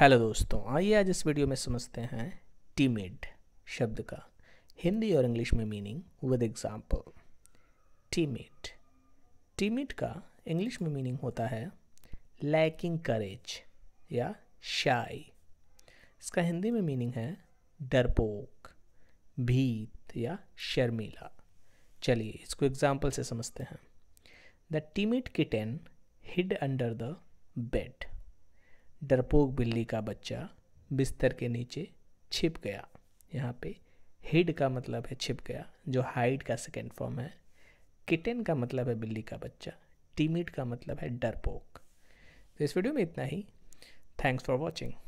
hello दोस्तों आइए आज इस वीडियो में समझते हैं टीमिड शब्द का हिंदी और इंग्लिश में meaning with example timid timid का इंग्लिश में मीनिंग होता है लैकिंग करेज या शाई इसका हिंदी में मीनिंग है डरपोक भीत या शर्मीला चलिए इसको एग्जाम्पल से समझते हैं the timid kitten hid under the bed डरपोक बिल्ली का बच्चा बिस्तर के नीचे छिप गया यहाँ पे हिड का मतलब है छिप गया जो हाइड का सेकेंड फॉर्म है किटन का मतलब है बिल्ली का बच्चा टीमिट का मतलब है डरपोक तो इस वीडियो में इतना ही थैंक्स फॉर वॉचिंग